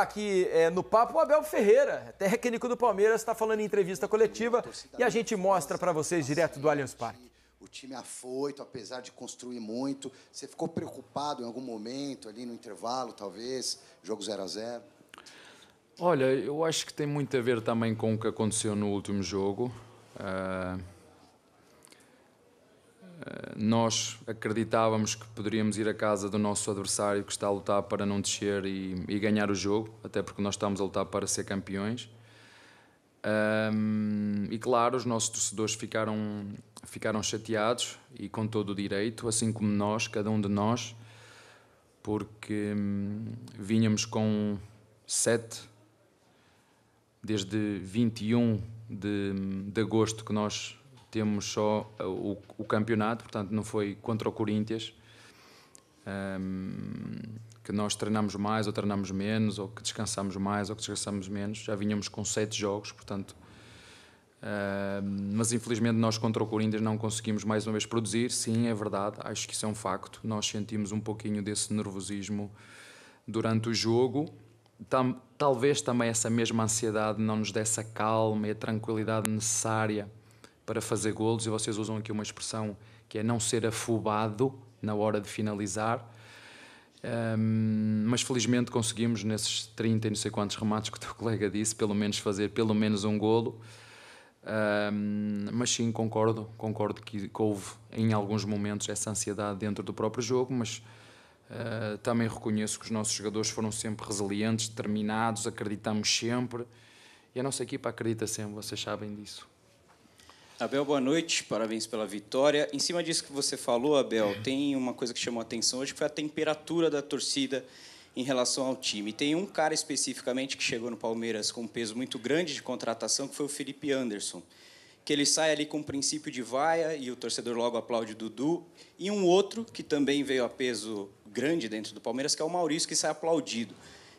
aqui é, no papo o Abel Ferreira, técnico do Palmeiras, está falando em entrevista coletiva e a gente mostra para vocês direto do Allianz Parque. O time afoito, apesar de construir muito. Você ficou preocupado em algum momento ali no intervalo, talvez, jogo 0 a 0 Olha, eu acho que tem muito a ver também com o que aconteceu no último jogo. Uh eh, nós acreditávamos que poderíamos ir à casa do nosso adversário que está a lutar para não descer e, e ganhar o jogo, até porque nós estamos a lutar para ser campeões. Um, ehm, e claro, os nossos torcedores ficaram, ficaram chateados e com todo o direito, assim como nós, cada um de nós, porque um, vínhamos com sete, desde 21 de, hum, de agosto que nós temos só eh, o, o campeonato, portanto não foi contra o Corinthians, um, ehm, que nós treinamos mais ou treinamos menos, ou que descansamos mais ou que descansamos menos. Já vinhamos com sete jogos, portanto. Uh, mas infelizmente nós contra o Corinthians não conseguimos mais uma vez produzir. Sim, é verdade, acho que isso é um facto. Nós sentimos um pouquinho desse nervosismo durante o jogo. Tam, talvez também essa mesma ansiedade não nos desse a calma e a tranquilidade necessária para fazer golos, e vocês usam aqui uma expressão que é não ser afobado na hora de finalizar. Um, mas felizmente conseguimos nesses 30 e não sei quantos remates que o teu colega disse, pelo menos fazer pelo menos um golo. Um, mas sim, concordo, concordo que, houve em alguns momentos essa ansiedade dentro do próprio jogo, mas uh, também reconheço que os nossos jogadores foram sempre resilientes, determinados, acreditamos sempre e a nossa equipa acredita sempre, vocês sabem disso. Abel, boa noite, parabéns pela vitória. Em cima disso que você falou, Abel, tem uma coisa que chamou a atenção hoje, que foi a temperatura da torcida em relação ao time. Tem um cara especificamente que chegou no Palmeiras com um peso muito grande de contratação, que foi o Felipe Anderson. Que ele sai ali com um princípio de vaia e o torcedor logo aplaude o Dudu. E um outro, que também veio a peso grande dentro do Palmeiras, que é o Maurício, que sai aplaudido.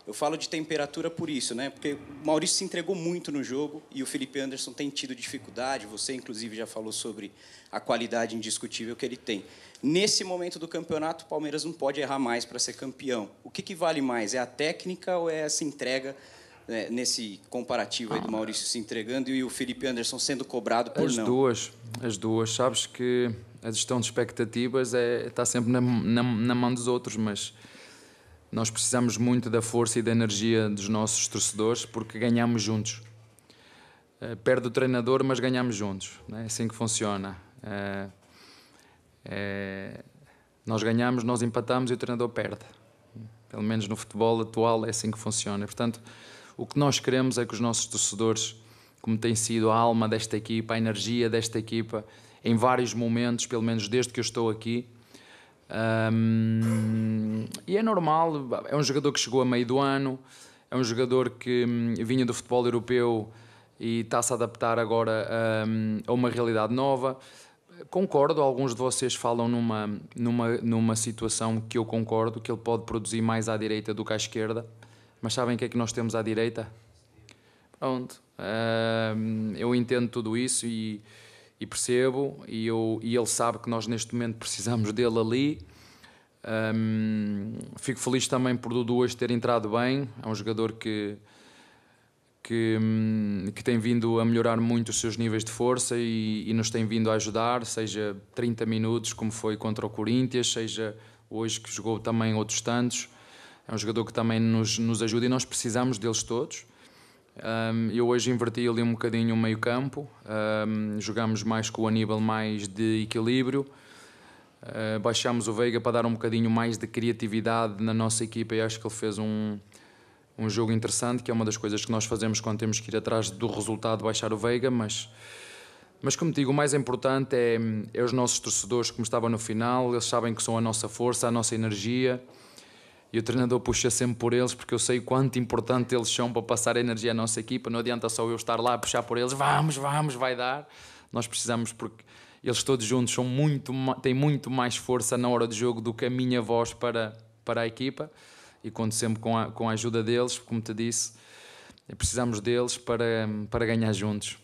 Eu falo de temperatura por isso, né? Porque o Maurício se entregou muito no jogo e o Felipe Anderson tem tido dificuldade. Você, inclusive, já falou sobre a qualidade indiscutível que ele tem. Nesse momento do campeonato, o Palmeiras não pode errar mais para ser campeão. O que, que, vale mais? É a técnica ou é essa entrega? Né? nesse comparativo aí do Maurício se entregando e o Felipe Anderson sendo cobrado por as não. As duas, as duas. Sabes que a gestão de expectativas é, está sempre na, na, na mão dos outros, mas nós precisamos muito da força e da energia dos nossos torcedores porque ganhamos juntos. Eh, perde o treinador, mas ganhamos juntos. Né? É assim que funciona. É, é, nós ganhamos, nós empatamos e o treinador perde. Pelo menos no futebol atual é assim que funciona. Portanto, o que nós queremos é que os nossos torcedores, como tem sido a alma desta equipa, a energia desta equipa, em vários momentos, pelo menos desde que eu estou aqui, um, e é normal, é um jogador que chegou a meio do ano, é um jogador que hum, vinha do futebol europeu e está-se a adaptar agora um, a uma realidade nova. Concordo, alguns de vocês falam numa, numa, numa situação que eu concordo, que ele pode produzir mais à direita do que à esquerda, mas sabem o que é que nós temos à direita? Pronto, um, eu entendo tudo isso e e percebo, e, eu, e ele sabe que nós neste momento precisamos dele ali. Um, fico feliz também por Dudu hoje ter entrado bem. É um jogador que, que, hum, que tem vindo a melhorar muito os seus níveis de força e, e, nos tem vindo a ajudar, seja 30 minutos, como foi contra o Corinthians, seja hoje que jogou também outros tantos. É um jogador que também nos, nos ajuda e nós precisamos deles todos. Um, eu hoje inverti ali um bocadinho o meio campo, um, jogámos mais com o Aníbal mais de equilíbrio, uh, ah, baixámos o Veiga para dar um bocadinho mais de criatividade na nossa equipa e acho que ele fez um, um jogo interessante, que é uma das coisas que nós fazemos quando temos que ir atrás do resultado, baixar o Veiga, mas... Mas, como digo, o mais importante é, é os nossos torcedores que estavam no final, eles sabem que são a nossa força, a nossa energia, e o treinador puxa sempre por eles, porque eu sei o quanto importante eles são para passar a energia à nossa equipa. Não adianta só eu estar lá a puxar por eles, vamos, vamos, vai dar. Nós precisamos, porque eles todos juntos são muito, têm muito mais força na hora de jogo do que a minha voz para, para a equipa. E conto sempre com a, com a ajuda deles, como te disse, precisamos deles para, para ganhar juntos.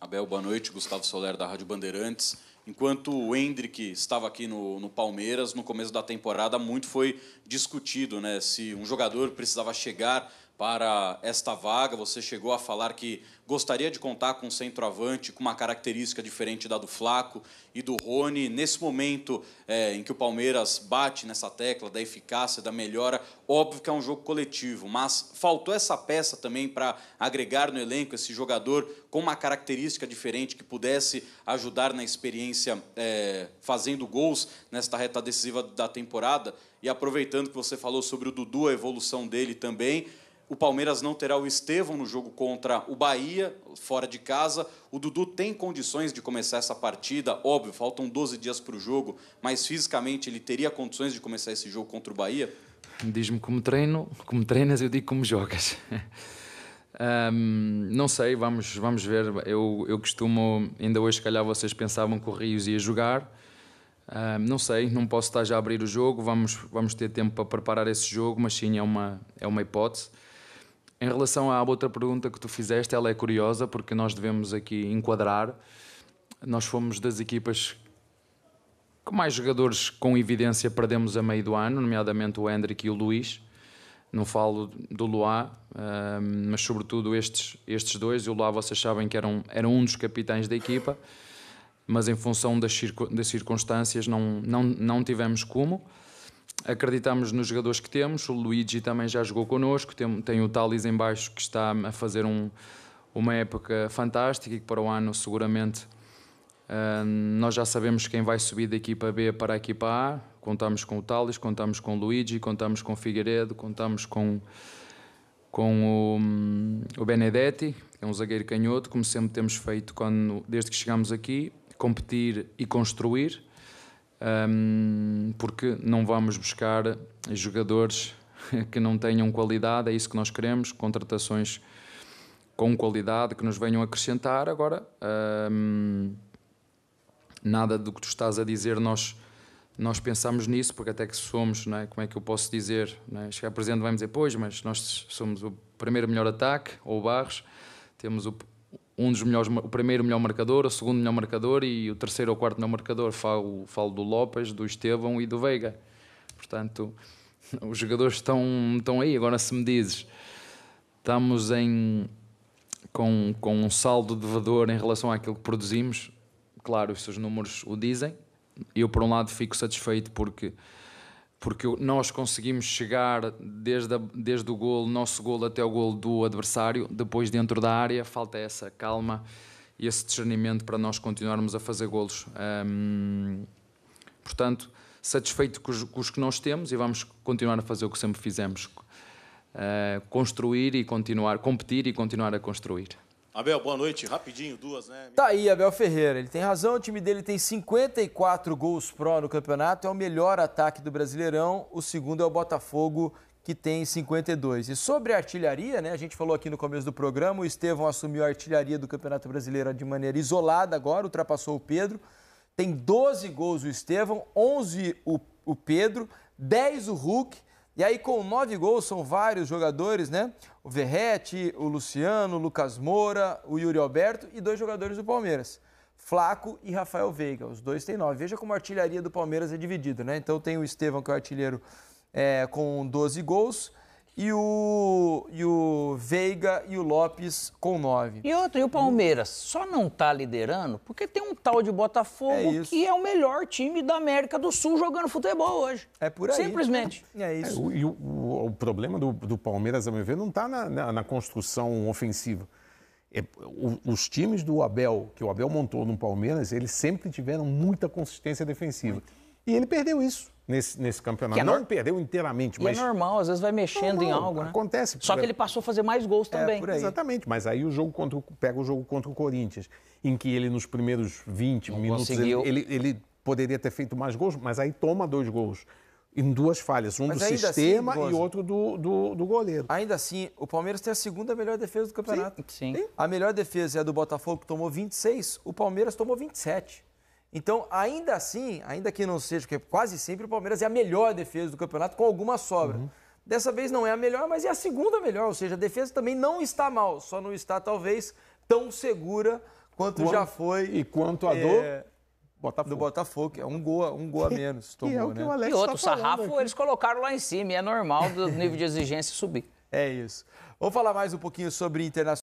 Abel, boa noite. Gustavo Soler, da Rádio Bandeirantes. Enquanto o Hendrick estava aqui no, no, Palmeiras, no começo da temporada, muito foi discutido né, se um jogador precisava chegar para esta vaga. Você chegou a falar que gostaria de contar com um centroavante com uma característica diferente da do Flaco e do Rony. Nesse momento é, em que o Palmeiras bate nessa tecla da eficácia, da melhora, óbvio que é um jogo coletivo, mas faltou essa peça também para agregar no elenco esse jogador com uma característica diferente que pudesse ajudar na experiência é, fazendo gols nesta reta decisiva da temporada. E aproveitando que você falou sobre o Dudu, a evolução dele também. O Palmeiras não terá o Estevão no jogo contra o Bahia, fora de casa. O Dudu tem condições de começar essa partida, óbvio, faltam 12 dias para o jogo, mas fisicamente ele teria condições de começar esse jogo contra o Bahia? Diz-me como treino, como treinas, eu digo como jogas. Um, não sei, vamos, vamos ver. Eu, eu costumo, ainda hoje, se calhar vocês pensavam que o Rios ia jogar. Um, não sei, não posso estar já a abrir o jogo. Vamos, vamos ter tempo para preparar esse jogo, mas sim, é uma, é uma hipótese. Em relação à outra pergunta que tu fizeste, ela é curiosa porque nós devemos aqui enquadrar. Nós fomos das equipas que mais jogadores com evidência perdemos a meio do ano, nomeadamente o Hendrick e o Luís. Não falo do Luá, ehm, mas sobretudo estes, estes dois. E o Luá, vocês sabem que eram, eram um dos capitães da equipa, mas em função das, circun das circunstâncias não, não, não tivemos como. Acreditamos nos jogadores que temos, o Luigi também já jogou connosco, tem, tem o Thales em baixo que está a fazer um, uma época fantástica e que para o ano seguramente uh, nós já sabemos quem vai subir da equipa B para a equipa A. Contamos com o Thales, contamos com o Luigi, contamos com o Figueiredo, contamos com, com o, o Benedetti, que é um zagueiro canhoto, como sempre temos feito quando, desde que chegamos aqui, competir e construir um, porque não vamos buscar jogadores que não tenham qualidade, é isso que nós queremos, contratações com qualidade que nos venham acrescentar. Agora, um, nada do que tu estás a dizer nós nós pensamos nisso, porque até que somos, não é? como é que eu posso dizer? Não é? Chegar presente, vai-me dizer, pois, mas nós somos o primeiro melhor ataque, ou Barros, temos o um dos melhores, o primeiro melhor marcador, o segundo melhor marcador e o terceiro ou quarto melhor marcador. Falo, falo do Lopes, do Estevão e do Veiga. Portanto, os jogadores estão, estão aí. Agora, se me dizes, estamos em, com, com um saldo devedor em relação àquilo que produzimos, claro, os seus números o dizem. Eu, por um lado, fico satisfeito porque porque nós conseguimos chegar desde, a, desde o golo, nosso golo até o golo do adversário, depois dentro da área falta essa calma e esse discernimento para nós continuarmos a fazer golos. portanto, satisfeito com os, com os, que nós temos e vamos continuar a fazer o que sempre fizemos. Uh, construir e continuar, competir e continuar a construir. Abel, boa noite. Rapidinho, duas, né? Tá aí, Abel Ferreira. Ele tem razão. O time dele tem 54 gols pró no campeonato. É o melhor ataque do Brasileirão. O segundo é o Botafogo, que tem 52. E sobre a artilharia, né? A gente falou aqui no começo do programa, o Estevão assumiu a artilharia do Campeonato Brasileiro de maneira isolada agora, ultrapassou o Pedro. Tem 12 gols o Estevão, 11 o, o Pedro, 10 o Hulk e aí, com nove gols, são vários jogadores, né? O Verrete, o Luciano, o Lucas Moura, o Yuri Alberto e dois jogadores do Palmeiras. Flaco e Rafael Veiga. Os dois têm nove. Veja como a artilharia do Palmeiras é dividida, né? Então tem o Estevão, que é o artilheiro é, com 12 gols e o, e o Veiga e o Lopes com nove. E outro, e o Palmeiras só não tá liderando porque tem um tal de Botafogo é que é o melhor time da América do Sul jogando futebol hoje. É por aí. Simplesmente. É isso. É, o, e o, o, o, problema do, do Palmeiras, a meu ver, não está na, na, na, construção ofensiva. É, os times do Abel, que o Abel montou no Palmeiras, eles sempre tiveram muita consistência defensiva. E ele perdeu isso nesse, nesse campeonato. É não nor... perdeu inteiramente, mas. E é normal, às vezes vai mexendo em algo, né? Acontece. Só que ele passou a fazer mais gols é, também. É, Exatamente, mas aí o jogo contra o... pega o jogo contra o Corinthians, em que ele, nos primeiros 20 não minutos, conseguiu. ele, ele poderia ter feito mais gols, mas aí toma dois gols em duas falhas, um Mas do assim, sistema assim, e outro do, do, do, goleiro. Ainda assim, o Palmeiras tem a segunda melhor defesa do campeonato. Sim, sim. A melhor defesa é a do Botafogo, que tomou 26, o Palmeiras tomou 27. Então, ainda assim, ainda que não seja, porque quase sempre o Palmeiras é a melhor defesa do campeonato, com alguma sobra. Uhum. Dessa vez não é a melhor, mas é a segunda melhor, ou seja, a defesa também não está mal, só não está talvez tão segura quanto, quanto já foi. E quanto a dor eh, Botafogo. do Botafogo, é um gol, um gol a menos. Tomou, e, é o que né? o Alex e tá outro, tá o sarrafo aqui. eles colocaram lá em cima, e é normal do nível de exigência subir. É isso. Vamos falar mais um pouquinho sobre internacional.